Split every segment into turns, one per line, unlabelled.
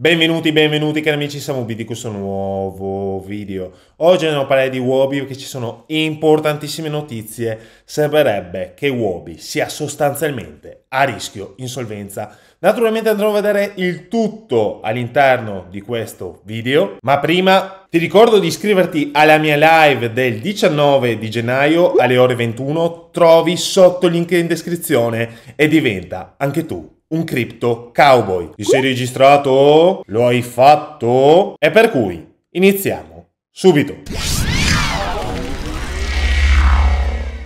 Benvenuti, benvenuti cari amici Samubi di questo nuovo video. Oggi andiamo a parlare di Wobi perché ci sono importantissime notizie. Sembrerebbe che Wobi sia sostanzialmente a rischio insolvenza. Naturalmente andremo a vedere il tutto all'interno di questo video, ma prima ti ricordo di iscriverti alla mia live del 19 di gennaio alle ore 21, trovi sotto il link in descrizione e diventa anche tu un cripto cowboy. Ti sei registrato? Lo hai fatto? E per cui iniziamo subito.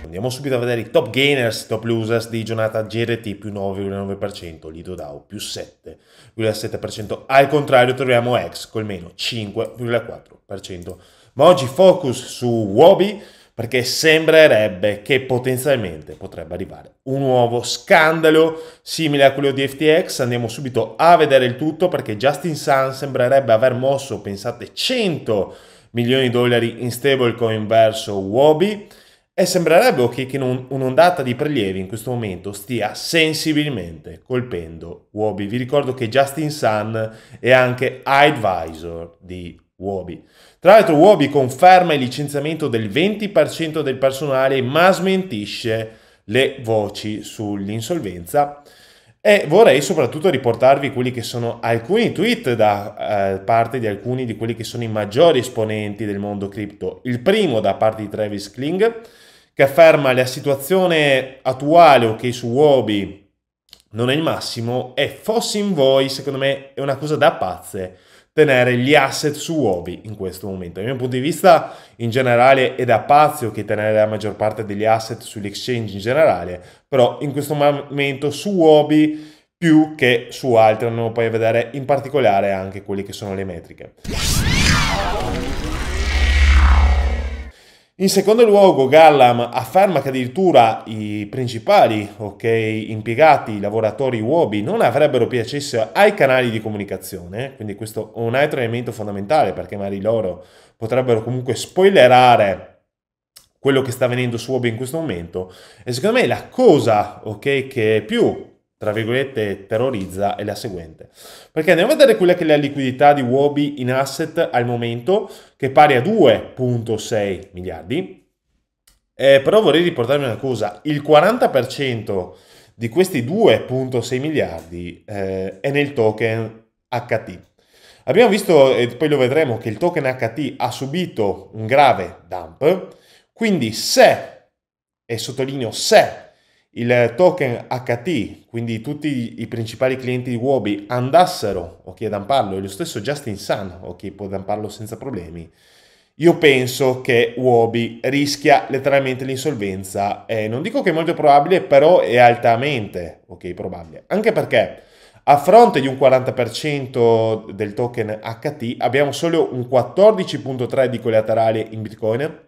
Andiamo subito a vedere i top gainers, i top losers di giornata GRT più 9,9%, Lido Dow più 7,7%, al contrario troviamo X col meno 5,4%. Ma oggi focus su Wobi perché sembrerebbe che potenzialmente potrebbe arrivare un nuovo scandalo simile a quello di FTX. Andiamo subito a vedere il tutto perché Justin Sun sembrerebbe aver mosso, pensate, 100 milioni di dollari in stablecoin verso Wobi e sembrerebbe che, che un'ondata di prelievi in questo momento stia sensibilmente colpendo Wobi. Vi ricordo che Justin Sun è anche advisor di Uobi. Tra l'altro Uobi conferma il licenziamento del 20% del personale ma smentisce le voci sull'insolvenza e vorrei soprattutto riportarvi quelli che sono alcuni tweet da eh, parte di alcuni di quelli che sono i maggiori esponenti del mondo cripto. Il primo da parte di Travis Kling che afferma la situazione attuale ok su Uobi non è il massimo e Foss in voi secondo me è una cosa da pazze tenere gli asset su Uovi in questo momento. Dal mio punto di vista, in generale, è da pazzo che tenere la maggior parte degli asset sugli exchange in generale, però in questo momento su Uovi più che su altri, andiamo poi a vedere in particolare anche quelle che sono le metriche. In secondo luogo Gallam afferma che addirittura i principali okay, impiegati, i lavoratori uobi, non avrebbero più accesso ai canali di comunicazione, quindi questo è un altro elemento fondamentale perché magari loro potrebbero comunque spoilerare quello che sta avvenendo su uobi in questo momento. E secondo me la cosa okay, che più tra virgolette, terrorizza è la seguente. Perché andiamo a vedere quella che è la liquidità di Wobi in asset al momento, che è pari a 2.6 miliardi. Eh, però vorrei riportarvi una cosa, il 40% di questi 2.6 miliardi eh, è nel token HT. Abbiamo visto, e poi lo vedremo, che il token HT ha subito un grave dump, quindi se, e sottolineo se, il token HT, quindi tutti i principali clienti di Wobi andassero okay, ad amparlo, e lo stesso Justin Sun ok, può damparlo senza problemi, io penso che Wobi rischia letteralmente l'insolvenza. Eh, non dico che è molto probabile, però è altamente ok, probabile. Anche perché a fronte di un 40% del token HT abbiamo solo un 14.3 di collaterale in Bitcoin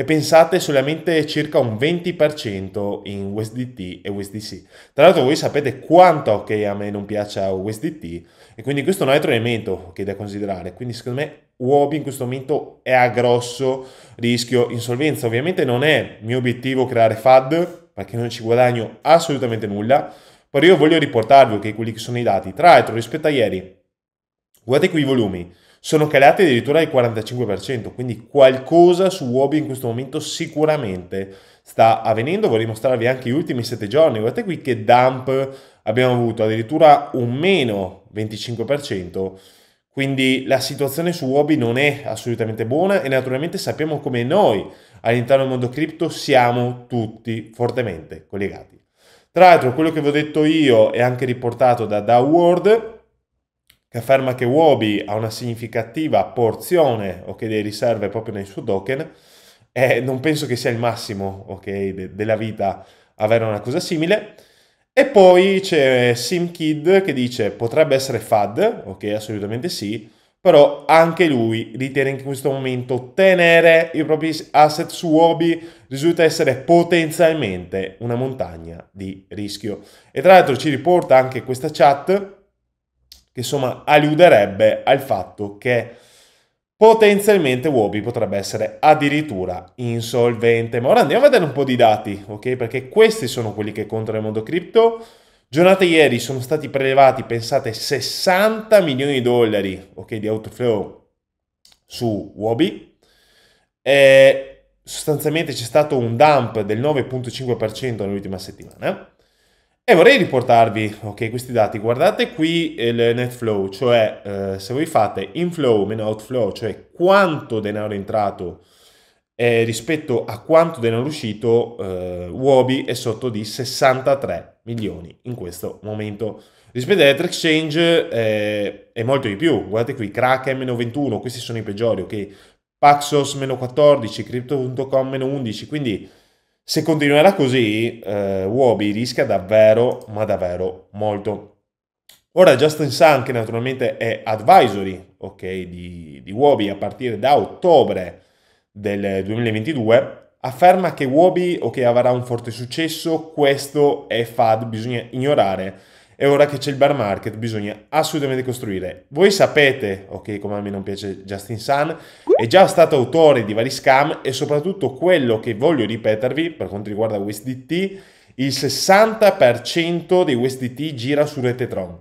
e pensate solamente circa un 20% in USDT e USDC. Tra l'altro voi sapete quanto che a me non piace USDT e quindi questo è un altro elemento che è da considerare. Quindi secondo me Uobi in questo momento è a grosso rischio insolvenza. Ovviamente non è mio obiettivo creare FAD perché non ci guadagno assolutamente nulla, però io voglio riportarvi okay, quelli che sono i dati. Tra l'altro rispetto a ieri, guardate qui i volumi sono calate addirittura al 45%, quindi qualcosa su Uobi in questo momento sicuramente sta avvenendo, vorrei mostrarvi anche gli ultimi 7 giorni, guardate qui che dump abbiamo avuto, addirittura un meno 25%, quindi la situazione su Uobi non è assolutamente buona e naturalmente sappiamo come noi all'interno del mondo cripto siamo tutti fortemente collegati. Tra l'altro quello che vi ho detto io è anche riportato da DAO World, che afferma che Wobi ha una significativa porzione okay, delle riserve proprio nel suo token, eh, non penso che sia il massimo okay, de- della vita avere una cosa simile. E poi c'è SimKid che dice potrebbe essere FAD, ok assolutamente sì, però anche lui ritiene che in questo momento tenere i propri asset su Wobi risulta essere potenzialmente una montagna di rischio. E tra l'altro ci riporta anche questa chat che insomma alluderebbe al fatto che potenzialmente Wobi potrebbe essere addirittura insolvente. Ma ora andiamo a vedere un po' di dati, ok? Perché questi sono quelli che contano il mondo cripto. Giornate ieri sono stati prelevati, pensate, 60 milioni di dollari ok, di outflow su Wobi. E sostanzialmente c'è stato un dump del 9.5% nell'ultima settimana. E vorrei riportarvi okay, questi dati. Guardate qui il net flow, cioè eh, se voi fate inflow meno outflow, cioè quanto denaro è entrato eh, rispetto a quanto denaro è uscito, eh, Wobi è sotto di 63 milioni in questo momento. Rispetto all'Ether Exchange eh, è molto di più. Guardate qui, Kraken meno 21, questi sono i peggiori, ok? Paxos meno 14, Crypto.com meno 11, quindi se continuerà così, eh, Wobby rischia davvero, ma davvero molto. Ora Justin Sun, che naturalmente è advisory okay, di, di Wobby a partire da ottobre del 2022, afferma che Wobby okay, avrà un forte successo, questo è FAD, bisogna ignorare e ora che c'è il bear market bisogna assolutamente costruire. Voi sapete, ok, come a me non piace Justin Sun, è già stato autore di vari scam e soprattutto quello che voglio ripetervi per quanto riguarda USDT, il 60% dei USDT gira su rete Tron.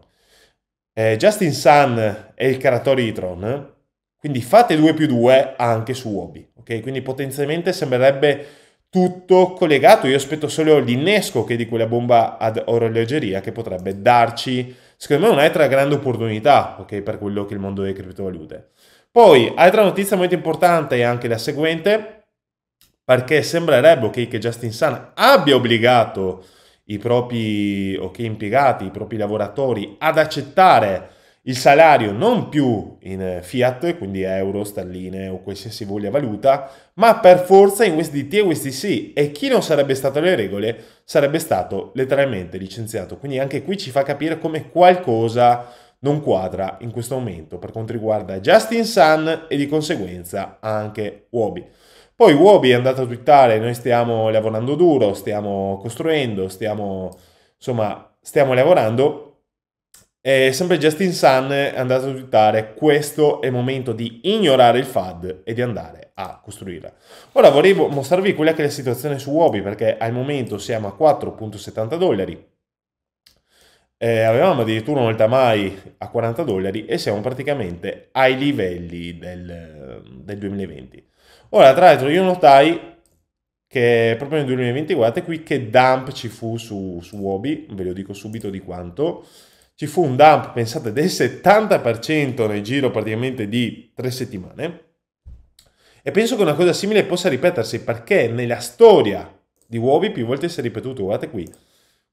Eh, Justin Sun è il caratore di Tron, quindi fate 2 più 2 anche su Wobby, ok? Quindi potenzialmente sembrerebbe tutto collegato. Io aspetto solo l'innesco che di quella bomba ad orologeria che potrebbe darci, secondo me, un'altra grande opportunità okay, per quello che è il mondo delle criptovalute. Poi, altra notizia molto importante è anche la seguente, perché sembrerebbe okay, che Justin Sun abbia obbligato i propri okay, impiegati, i propri lavoratori ad accettare il salario non più in eh, fiat, quindi euro, sterline o qualsiasi voglia valuta, ma per forza in USDT e USDC e chi non sarebbe stato alle regole sarebbe stato letteralmente licenziato. Quindi anche qui ci fa capire come qualcosa non quadra in questo momento per quanto riguarda Justin Sun e di conseguenza anche Wobi. Poi Wobi è andato a twittare, noi stiamo lavorando duro, stiamo costruendo, stiamo, insomma, stiamo lavorando e sempre Justin Sun è andato a titolare questo è il momento di ignorare il FAD e di andare a costruirla. Ora vorrei mostrarvi quella che è la situazione su Wobby perché al momento siamo a 4.70 dollari eh, avevamo addirittura un'alta mai a 40 dollari e siamo praticamente ai livelli del, del 2020. Ora, tra l'altro, io notai che proprio nel 2020, guardate qui che dump ci fu su, su Wobby, ve lo dico subito di quanto, ci fu un dump, pensate, del 70% nel giro praticamente di tre settimane. E penso che una cosa simile possa ripetersi perché nella storia di Uovi più volte si è ripetuto, guardate qui,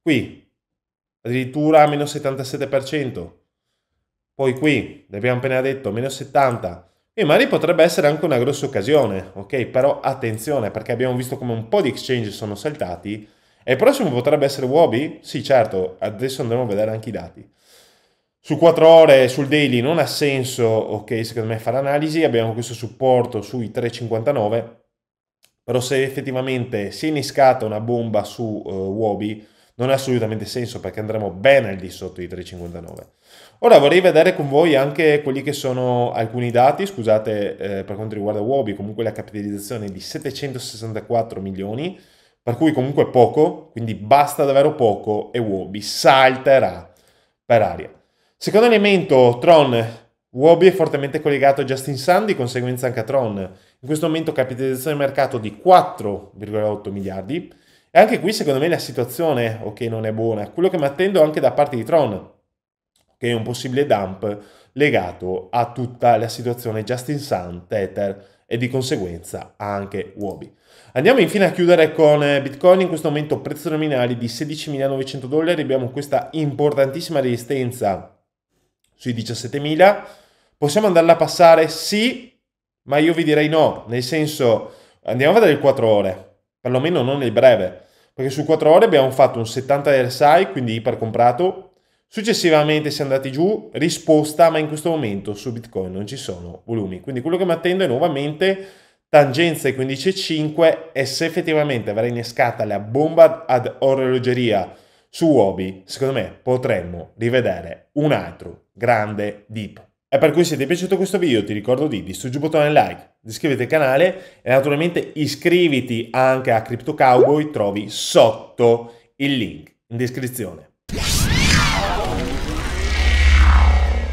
qui addirittura meno 77%, poi qui, l'abbiamo appena detto, meno 70%, e magari potrebbe essere anche una grossa occasione, ok? Però attenzione perché abbiamo visto come un po' di exchange sono saltati e il prossimo potrebbe essere Wobi? Sì, certo, adesso andremo a vedere anche i dati. Su 4 ore sul daily non ha senso, ok, secondo me fare analisi, abbiamo questo supporto sui 3,59, però se effettivamente si è innescata una bomba su uh, eh, Wobi non ha assolutamente senso perché andremo ben al di sotto i 3,59. Ora vorrei vedere con voi anche quelli che sono alcuni dati, scusate eh, per quanto riguarda Wobi, comunque la capitalizzazione è di 764 milioni, per cui comunque poco, quindi basta davvero poco e Wobby salterà per aria. Secondo elemento, Tron. Wobby è fortemente collegato a Justin Sun, di conseguenza anche a Tron. In questo momento capitalizzazione di mercato di 4,8 miliardi. E anche qui secondo me la situazione, ok, non è buona. Quello che mi attendo anche da parte di Tron, che è un possibile dump legato a tutta la situazione Justin Sun, Tether, e di conseguenza anche Wobi. Andiamo infine a chiudere con eh, Bitcoin, in questo momento prezzo nominale di 16.900 dollari, abbiamo questa importantissima resistenza sui 17.000, possiamo andarla a passare? Sì, ma io vi direi no, nel senso andiamo a vedere il 4 ore, perlomeno non nel breve, perché su 4 ore abbiamo fatto un 70 RSI, quindi ipercomprato, Successivamente si è andati giù, risposta, ma in questo momento su Bitcoin non ci sono volumi. Quindi quello che mi attendo è nuovamente tangenza ai 15,5 e se effettivamente verrà innescata la bomba ad orologeria su Uobi, secondo me potremmo rivedere un altro grande dip. E per cui se ti è piaciuto questo video ti ricordo di distruggere il bottone like, iscriverti al canale e naturalmente iscriviti anche a Crypto Cowboy, trovi sotto il link in descrizione.